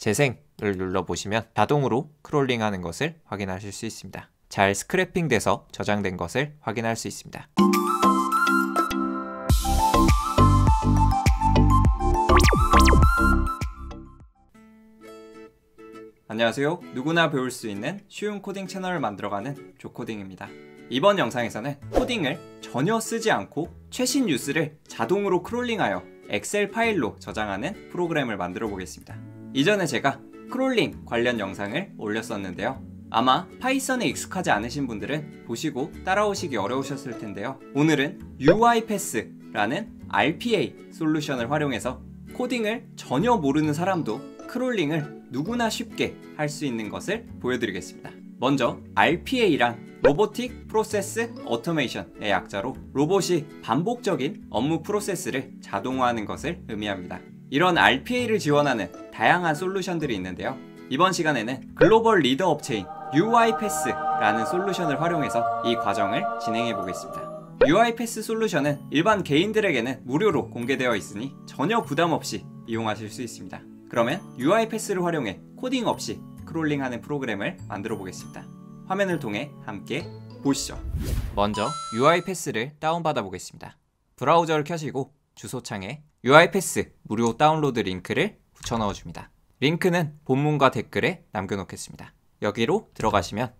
재생을 눌러보시면 자동으로 크롤링하는 것을 확인하실 수 있습니다. 잘 스크래핑돼서 저장된 것을 확인할 수 있습니다. 안녕하세요. 누구나 배울 수 있는 쉬운 코딩 채널을 만들어가는 조코딩입니다. 이번 영상에서는 코딩을 전혀 쓰지 않고 최신 뉴스를 자동으로 크롤링하여 엑셀 파일로 저장하는 프로그램을 만들어 보겠습니다. 이전에 제가 크롤링 관련 영상을 올렸었는데요. 아마 파이썬에 익숙하지 않으신 분들은 보시고 따라오시기 어려우셨을 텐데요. 오늘은 UiPath라는 RPA 솔루션을 활용해서 코딩을 전혀 모르는 사람도 크롤링을 누구나 쉽게 할 수 있는 것을 보여드리겠습니다. 먼저 RPA란 로보틱 프로세스 어토메이션의 약자로 로봇이 반복적인 업무 프로세스를 자동화하는 것을 의미합니다. 이런 RPA를 지원하는 다양한 솔루션들이 있는데요. 이번 시간에는 글로벌 리더 업체인 u i p a t s 라는 솔루션을 활용해서 이 과정을 진행해 보겠습니다. u i p a t s 솔루션은 일반 개인들에게는 무료로 공개되어 있으니 전혀 부담 없이 이용하실 수 있습니다. 그러면 u i p a t s 를 활용해 코딩 없이 크롤링하는 프로그램을 만들어 보겠습니다. 화면을 통해 함께 보시죠. 먼저 u i p a t s 를 다운받아 보겠습니다. 브라우저를 켜시고 주소창에 u i p a t s 무료 다운로드 링크를 붙여 넣어줍니다. 링크는 본문과 댓글에 남겨놓겠습니다. 여기로 들어가시면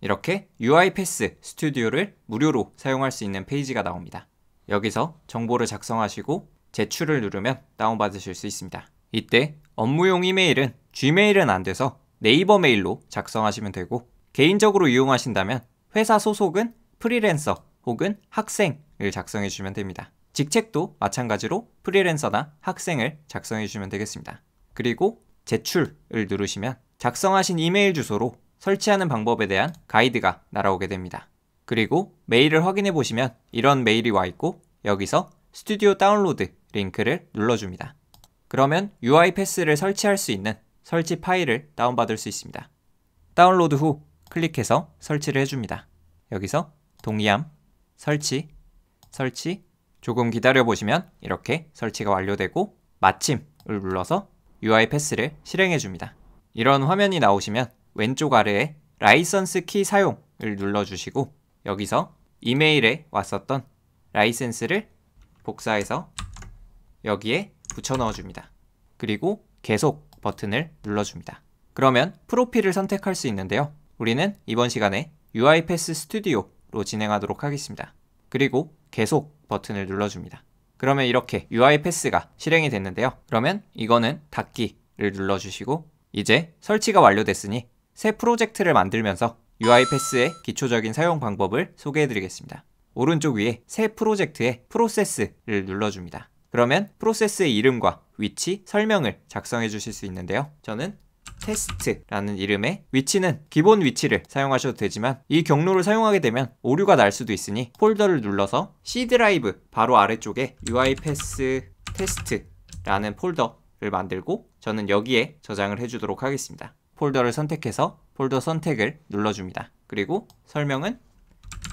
이렇게 UI패스 스튜디오를 무료로 사용할 수 있는 페이지가 나옵니다. 여기서 정보를 작성하시고 제출을 누르면 다운받으실 수 있습니다. 이때 업무용 이메일은 Gmail은 안 돼서 네이버 메일로 작성하시면 되고 개인적으로 이용하신다면 회사 소속은 프리랜서 혹은 학생을 작성해 주시면 됩니다. 직책도 마찬가지로 프리랜서나 학생을 작성해 주시면 되겠습니다. 그리고 제출을 누르시면 작성하신 이메일 주소로 설치하는 방법에 대한 가이드가 날아오게 됩니다. 그리고 메일을 확인해 보시면 이런 메일이 와 있고 여기서 스튜디오 다운로드 링크를 눌러줍니다. 그러면 UI 패스를 설치할 수 있는 설치 파일을 다운받을 수 있습니다. 다운로드 후 클릭해서 설치를 해줍니다. 여기서 동의함, 설치, 설치, 조금 기다려 보시면 이렇게 설치가 완료되고 마침을 눌러서 UI 패스를 실행해 줍니다. 이런 화면이 나오시면 왼쪽 아래에 라이선스 키 사용을 눌러주시고 여기서 이메일에 왔었던 라이센스를 복사해서 여기에 붙여 넣어줍니다. 그리고 계속 버튼을 눌러줍니다. 그러면 프로필을 선택할 수 있는데요. 우리는 이번 시간에 u i 패스 스튜디오로 진행하도록 하겠습니다. 그리고 계속 버튼을 눌러줍니다. 그러면 이렇게 UI 패스가 실행이 됐는데요. 그러면 이거는 닫기를 눌러주시고 이제 설치가 완료됐으니 새 프로젝트를 만들면서 UI 패스의 기초적인 사용 방법을 소개해드리겠습니다. 오른쪽 위에 새 프로젝트의 프로세스를 눌러줍니다. 그러면 프로세스의 이름과 위치, 설명을 작성해 주실 수 있는데요. 저는 테스트라는 이름의 위치는 기본 위치를 사용하셔도 되지만 이 경로를 사용하게 되면 오류가 날 수도 있으니 폴더를 눌러서 C 드라이브 바로 아래쪽에 UI 패스 테스트라는 폴더를 만들고 저는 여기에 저장을 해주도록 하겠습니다. 폴더를 선택해서 폴더 선택을 눌러줍니다. 그리고 설명은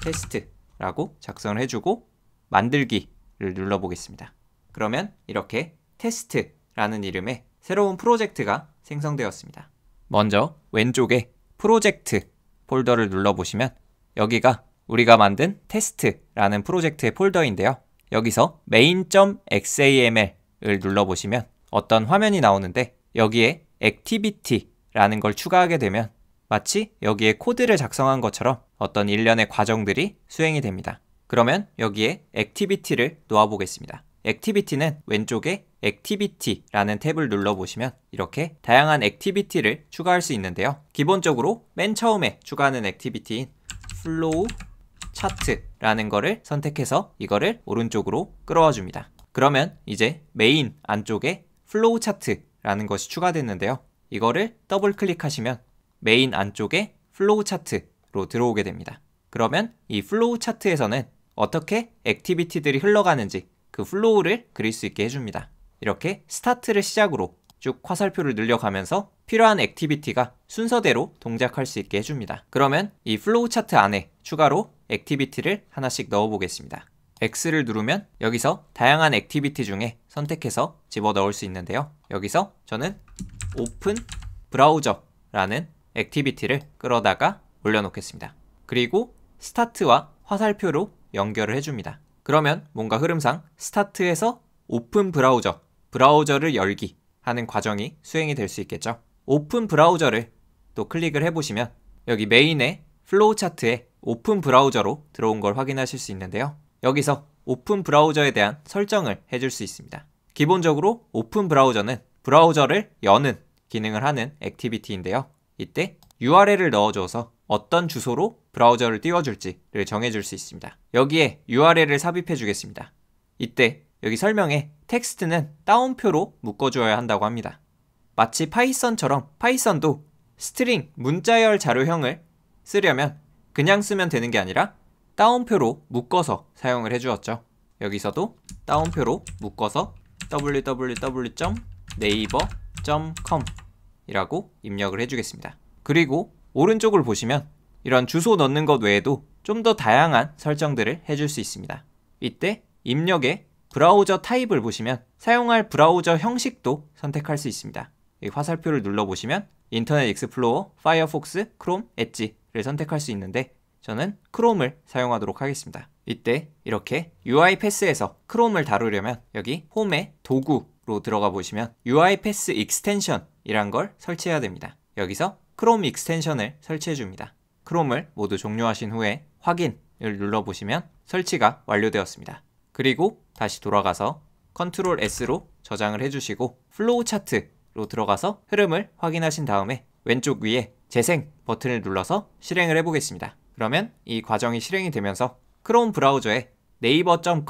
테스트라고 작성을 해주고 만들기를 눌러보겠습니다. 그러면 이렇게 테스트라는 이름의 새로운 프로젝트가 생성되었습니다. 먼저 왼쪽에 프로젝트 폴더를 눌러보시면 여기가 우리가 만든 테스트라는 프로젝트의 폴더인데요. 여기서 main.xaml을 눌러보시면 어떤 화면이 나오는데 여기에 activity라는 걸 추가하게 되면 마치 여기에 코드를 작성한 것처럼 어떤 일련의 과정들이 수행이 됩니다. 그러면 여기에 activity를 놓아보겠습니다. 액티비티는 왼쪽에 액티비티라는 탭을 눌러보시면 이렇게 다양한 액티비티를 추가할 수 있는데요. 기본적으로 맨 처음에 추가하는 액티비티인 플로우 차트라는 거를 선택해서 이거를 오른쪽으로 끌어와 줍니다. 그러면 이제 메인 안쪽에 플로우 차트라는 것이 추가됐는데요. 이거를 더블 클릭하시면 메인 안쪽에 플로우 차트로 들어오게 됩니다. 그러면 이 플로우 차트에서는 어떻게 액티비티들이 흘러가는지 그 플로우를 그릴 수 있게 해줍니다. 이렇게 스타트를 시작으로 쭉 화살표를 늘려가면서 필요한 액티비티가 순서대로 동작할 수 있게 해줍니다. 그러면 이 플로우 차트 안에 추가로 액티비티를 하나씩 넣어보겠습니다. X를 누르면 여기서 다양한 액티비티 중에 선택해서 집어넣을 수 있는데요. 여기서 저는 오픈 브라우저라는 액티비티를 끌어다가 올려놓겠습니다. 그리고 스타트와 화살표로 연결을 해줍니다. 그러면 뭔가 흐름상 스타트에서 오픈 브라우저, 브라우저를 열기 하는 과정이 수행이 될 수 있겠죠. 오픈 브라우저를 또 클릭을 해보시면 여기 메인의 플로우 차트에 오픈 브라우저로 들어온 걸 확인하실 수 있는데요. 여기서 오픈 브라우저에 대한 설정을 해줄 수 있습니다. 기본적으로 오픈 브라우저는 브라우저를 여는 기능을 하는 액티비티인데요. 이때 URL을 넣어줘서 어떤 주소로 브라우저를 띄워줄지를 정해줄 수 있습니다. 여기에 URL을 삽입해 주겠습니다. 이때 여기 설명에 텍스트는 따옴표로 묶어주어야 한다고 합니다. 마치 파이썬처럼 파이썬도 스트링 문자열 자료형을 쓰려면 그냥 쓰면 되는 게 아니라 따옴표로 묶어서 사용을 해주었죠. 여기서도 따옴표로 묶어서 www.naver.com 이라고 입력을 해주겠습니다. 그리고 오른쪽을 보시면 이런 주소 넣는 것 외에도 좀 더 다양한 설정들을 해줄 수 있습니다. 이때 입력에 브라우저 타입을 보시면 사용할 브라우저 형식도 선택할 수 있습니다. 화살표를 눌러보시면 인터넷 익스플로어, 파이어폭스, 크롬, 엣지를 선택할 수 있는데 저는 크롬을 사용하도록 하겠습니다. 이때 이렇게 UI 패스에서 크롬을 다루려면 여기 홈의 도구로 들어가 보시면 UI 패스 익스텐션이란 걸 설치해야 됩니다. 여기서 크롬 익스텐션을 설치해 줍니다. 크롬을 모두 종료하신 후에 확인을 눌러보시면 설치가 완료되었습니다. 그리고 다시 돌아가서 컨트롤 S로 저장을 해주시고 플로우 차트로 들어가서 흐름을 확인하신 다음에 왼쪽 위에 재생 버튼을 눌러서 실행을 해보겠습니다. 그러면 이 과정이 실행이 되면서 크롬 브라우저에 네이버 c o m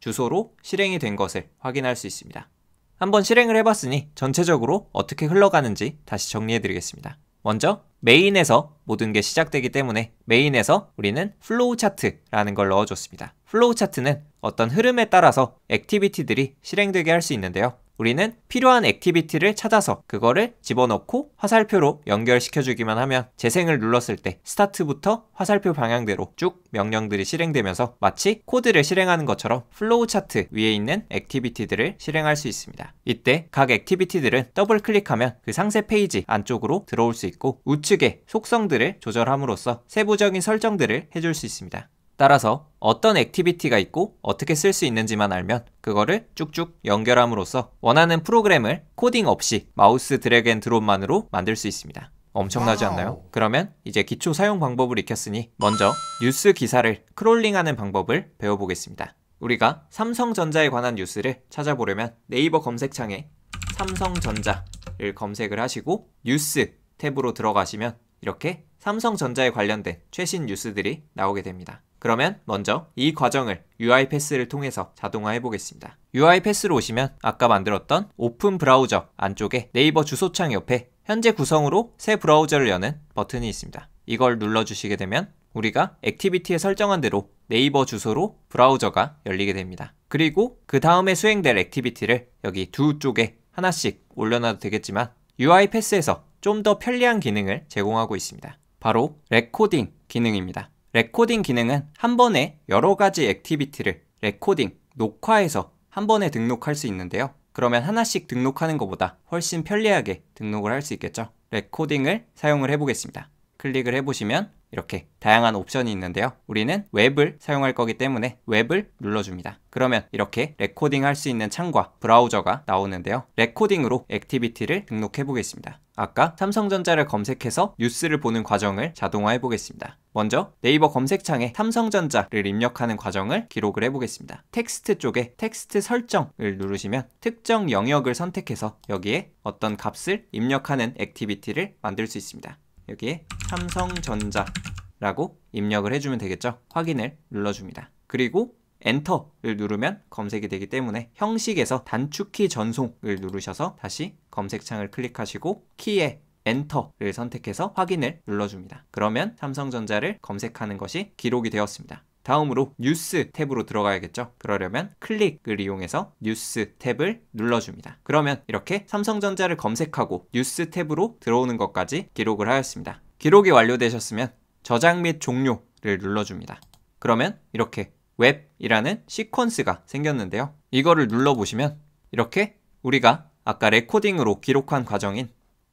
주소로 실행이 된 것을 확인할 수 있습니다. 한번 실행을 해봤으니 전체적으로 어떻게 흘러가는지 다시 정리해드리겠습니다. 먼저 메인에서 모든 게 시작되기 때문에 메인에서 우리는 플로우 차트라는 걸 넣어줬습니다. 플로우 차트는 어떤 흐름에 따라서 액티비티들이 실행되게 할 수 있는데요. 우리는 필요한 액티비티를 찾아서 그거를 집어넣고 화살표로 연결시켜주기만 하면 재생을 눌렀을 때 스타트부터 화살표 방향대로 쭉 명령들이 실행되면서 마치 코드를 실행하는 것처럼 플로우 차트 위에 있는 액티비티들을 실행할 수 있습니다. 이때 각 액티비티들은 더블 클릭하면 그 상세 페이지 안쪽으로 들어올 수 있고 우측에 속성들을 조절함으로써 세부적인 설정들을 해줄 수 있습니다. 따라서 어떤 액티비티가 있고 어떻게 쓸 수 있는지만 알면 그거를 쭉쭉 연결함으로써 원하는 프로그램을 코딩 없이 마우스 드래그 앤 드롭만으로 만들 수 있습니다. 엄청나지 않나요? 그러면 이제 기초 사용 방법을 익혔으니 먼저 뉴스 기사를 크롤링하는 방법을 배워보겠습니다. 우리가 삼성전자에 관한 뉴스를 찾아보려면 네이버 검색창에 삼성전자를 검색을 하시고 뉴스 탭으로 들어가시면 이렇게 삼성전자에 관련된 최신 뉴스들이 나오게 됩니다. 그러면 먼저 이 과정을 UI 패스를 통해서 자동화해 보겠습니다. UI 패스로 오시면 아까 만들었던 오픈 브라우저 안쪽에 네이버 주소창 옆에 현재 구성으로 새 브라우저를 여는 버튼이 있습니다. 이걸 눌러주시게 되면 우리가 액티비티에 설정한 대로 네이버 주소로 브라우저가 열리게 됩니다. 그리고 그 다음에 수행될 액티비티를 여기 두 쪽에 하나씩 올려놔도 되겠지만 UI 패스에서 좀 더 편리한 기능을 제공하고 있습니다. 바로 레코딩 기능입니다. 레코딩 기능은 한 번에 여러 가지 액티비티를 레코딩, 녹화해서 한 번에 등록할 수 있는데요. 그러면 하나씩 등록하는 것보다 훨씬 편리하게 등록을 할 수 있겠죠. 레코딩을 사용을 해보겠습니다. 클릭을 해보시면 이렇게 다양한 옵션이 있는데요. 우리는 웹을 사용할 거기 때문에 웹을 눌러줍니다. 그러면 이렇게 레코딩 할 수 있는 창과 브라우저가 나오는데요. 레코딩으로 액티비티를 등록해 보겠습니다. 아까 삼성전자를 검색해서 뉴스를 보는 과정을 자동화해 보겠습니다. 먼저 네이버 검색창에 삼성전자를 입력하는 과정을 기록을 해보겠습니다. 텍스트 쪽에 텍스트 설정을 누르시면 특정 영역을 선택해서 여기에 어떤 값을 입력하는 액티비티를 만들 수 있습니다. 여기에 삼성전자라고 입력을 해주면 되겠죠. 확인을 눌러줍니다. 그리고 엔터를 누르면 검색이 되기 때문에 형식에서 단축키 전송을 누르셔서 다시 검색창을 클릭하시고 키에 엔터를 선택해서 확인을 눌러줍니다. 그러면 삼성전자를 검색하는 것이 기록이 되었습니다. 다음으로 뉴스 탭으로 들어가야겠죠. 그러려면 클릭을 이용해서 뉴스 탭을 눌러줍니다. 그러면 이렇게 삼성전자를 검색하고 뉴스 탭으로 들어오는 것까지 기록을 하였습니다. 기록이 완료되셨으면 저장 및 종료를 눌러줍니다. 그러면 이렇게 웹이라는 시퀀스가 생겼는데요. 이거를 눌러보시면 이렇게 우리가 아까 레코딩으로 기록한 과정인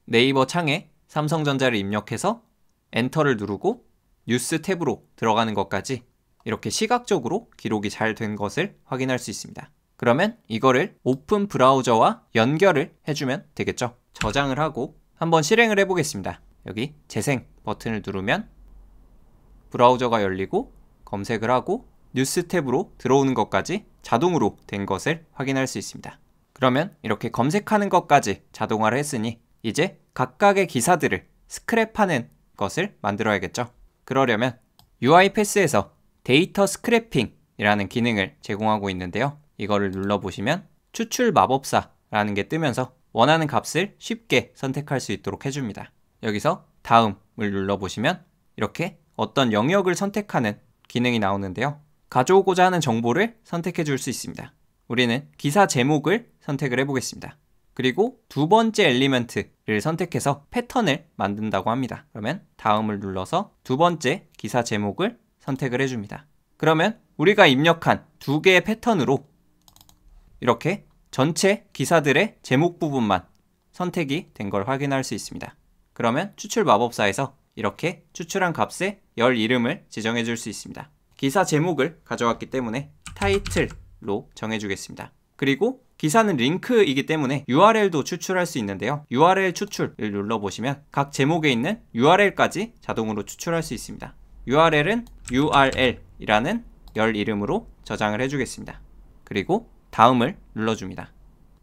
네이버 창에 삼성전자를 입력해서 엔터를 누르고 뉴스 탭으로 들어가는 것까지 이렇게 시각적으로 기록이 잘 된 것을 확인할 수 있습니다. 그러면 이거를 오픈 브라우저와 연결을 해주면 되겠죠. 저장을 하고 한번 실행을 해보겠습니다. 여기 재생 버튼을 누르면 브라우저가 열리고 검색을 하고 뉴스 탭으로 들어오는 것까지 자동으로 된 것을 확인할 수 있습니다. 그러면 이렇게 검색하는 것까지 자동화를 했으니 이제 각각의 기사들을 스크랩하는 것을 만들어야겠죠. 그러려면 UI 패스에서 데이터 스크래핑이라는 기능을 제공하고 있는데요. 이거를 눌러보시면 추출 마법사라는 게 뜨면서 원하는 값을 쉽게 선택할 수 있도록 해줍니다. 여기서 다음을 눌러보시면 이렇게 어떤 영역을 선택하는 기능이 나오는데요. 가져오고자 하는 정보를 선택해 줄 수 있습니다. 우리는 기사 제목을 선택을 해보겠습니다. 그리고 두 번째 엘리먼트를 선택해서 패턴을 만든다고 합니다. 그러면 다음을 눌러서 두 번째 기사 제목을 선택을 해줍니다. 그러면 우리가 입력한 두 개의 패턴으로 이렇게 전체 기사들의 제목 부분만 선택이 된 걸 확인할 수 있습니다. 그러면 추출 마법사에서 이렇게 추출한 값에 열 이름을 지정해 줄 수 있습니다. 기사 제목을 가져왔기 때문에 타이틀로 정해주겠습니다. 그리고 기사는 링크이기 때문에 URL도 추출할 수 있는데요. URL 추출을 눌러보시면 각 제목에 있는 URL까지 자동으로 추출할 수 있습니다. URL은 url이라는 열 이름으로 저장을 해주겠습니다. 그리고 다음을 눌러줍니다.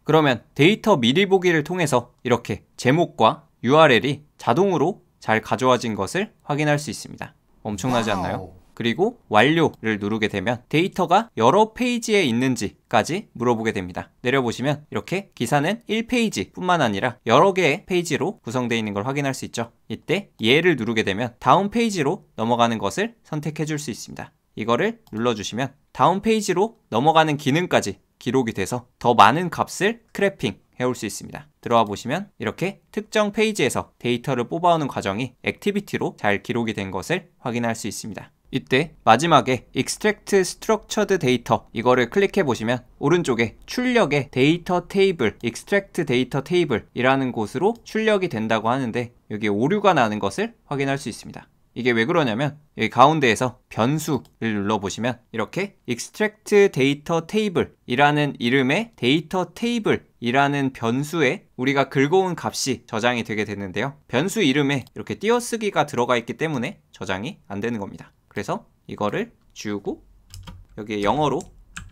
그러면 데이터 미리 보기를 통해서 이렇게 제목과 URL이 자동으로 잘 가져와진 것을 확인할 수 있습니다. 엄청나지 않나요? 그리고 완료를 누르게 되면 데이터가 여러 페이지에 있는지 까지 물어보게 됩니다. 내려보시면 이렇게 기사는 1페이지 뿐만 아니라 여러 개의 페이지로 구성되어 있는 걸 확인할 수 있죠. 이때 예를 누르게 되면 다음 페이지로 넘어가는 것을 선택해 줄 수 있습니다. 이거를 눌러주시면 다음 페이지로 넘어가는 기능까지 기록이 돼서 더 많은 값을 크래핑 해올 수 있습니다. 들어와 보시면 이렇게 특정 페이지에서 데이터를 뽑아오는 과정이 액티비티로 잘 기록이 된 것을 확인할 수 있습니다. 이때 마지막에 Extract Structured Data 이거를 클릭해 보시면 오른쪽에 출력의 데이터 테이블 Extract Data Table 이라는 곳으로 출력이 된다고 하는데 여기에 오류가 나는 것을 확인할 수 있습니다. 이게 왜 그러냐면 여기 가운데에서 변수를 눌러보시면 이렇게 extract data table 이라는 이름의 데이터 테이블 이라는 변수에 우리가 긁어온 값이 저장이 되게 되는데요. 변수 이름에 이렇게 띄어쓰기가 들어가 있기 때문에 저장이 안 되는 겁니다. 그래서 이거를 지우고 여기에 영어로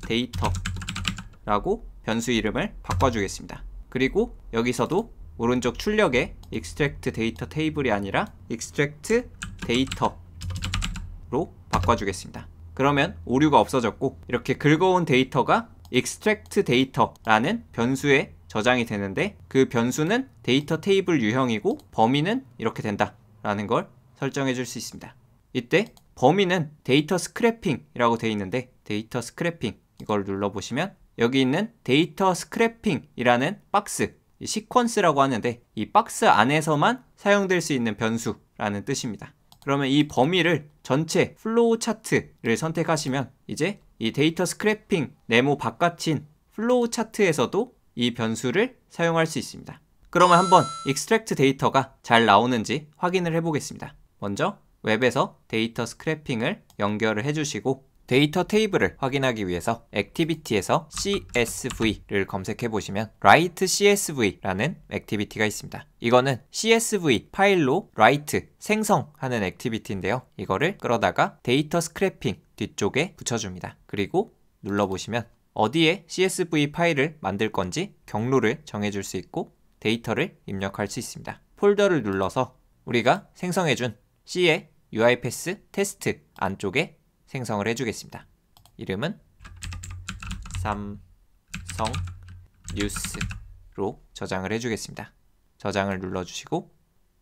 데이터라고 변수 이름을 바꿔주겠습니다. 그리고 여기서도 오른쪽 출력에 extract 데이터 테이블이 아니라 extract 데이터로 바꿔주겠습니다. 그러면 오류가 없어졌고 이렇게 긁어온 데이터가 extract 데이터라는 변수에 저장이 되는데 그 변수는 데이터 테이블 유형이고 범위는 이렇게 된다 라는 걸 설정해 줄 수 있습니다. 이때 범위는 데이터 스크래핑이라고 되어 있는데 데이터 스크래핑 이걸 눌러보시면 여기 있는 데이터 스크래핑이라는 박스 시퀀스라고 하는데 이 박스 안에서만 사용될 수 있는 변수라는 뜻입니다. 그러면 이 범위를 전체 플로우 차트를 선택하시면 이제 이 데이터 스크래핑 네모 바깥인 플로우 차트에서도 이 변수를 사용할 수 있습니다. 그러면 한번 익스트랙트 데이터가 잘 나오는지 확인을 해보겠습니다. 먼저 웹에서 데이터 스크래핑을 연결을 해주시고 데이터 테이블을 확인하기 위해서 액티비티에서 CSV를 검색해 보시면 write CSV라는 액티비티가 있습니다. 이거는 CSV 파일로 write 생성하는 액티비티인데요. 이거를 끌어다가 데이터 스크래핑 뒤쪽에 붙여줍니다. 그리고 눌러보시면 어디에 CSV 파일을 만들 건지 경로를 정해줄 수 있고 데이터를 입력할 수 있습니다. 폴더를 눌러서 우리가 생성해준 C의 UIPath 테스트 안쪽에 생성을 해주겠습니다. 이름은 삼성 뉴스로 저장을 해주겠습니다. 저장을 눌러주시고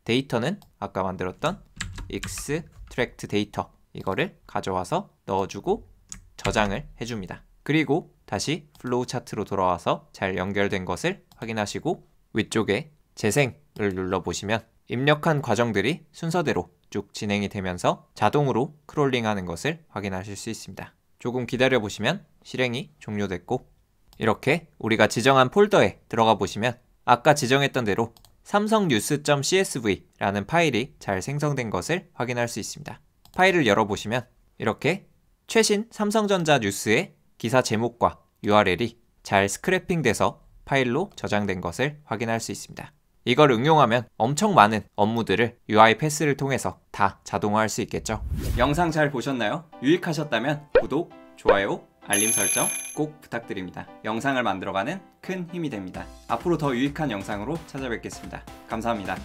데이터는 아까 만들었던 extract 데이터 이거를 가져와서 넣어주고 저장을 해줍니다. 그리고 다시 플로우 차트로 돌아와서 잘 연결된 것을 확인하시고 위쪽에 재생을 눌러보시면 입력한 과정들이 순서대로 쭉 진행이 되면서 자동으로 크롤링하는 것을 확인하실 수 있습니다. 조금 기다려 보시면 실행이 종료됐고 이렇게 우리가 지정한 폴더에 들어가 보시면 아까 지정했던 대로 삼성뉴스.csv라는 파일이 잘 생성된 것을 확인할 수 있습니다. 파일을 열어보시면 이렇게 최신 삼성전자 뉴스의 기사 제목과 URL이 잘 스크래핑돼서 파일로 저장된 것을 확인할 수 있습니다. 이걸 응용하면 엄청 많은 업무들을 UI 패스를 통해서 다 자동화할 수 있겠죠. 영상 잘 보셨나요? 유익하셨다면 구독, 좋아요, 알림 설정 꼭 부탁드립니다. 영상을 만들어가는 큰 힘이 됩니다. 앞으로 더 유익한 영상으로 찾아뵙겠습니다. 감사합니다.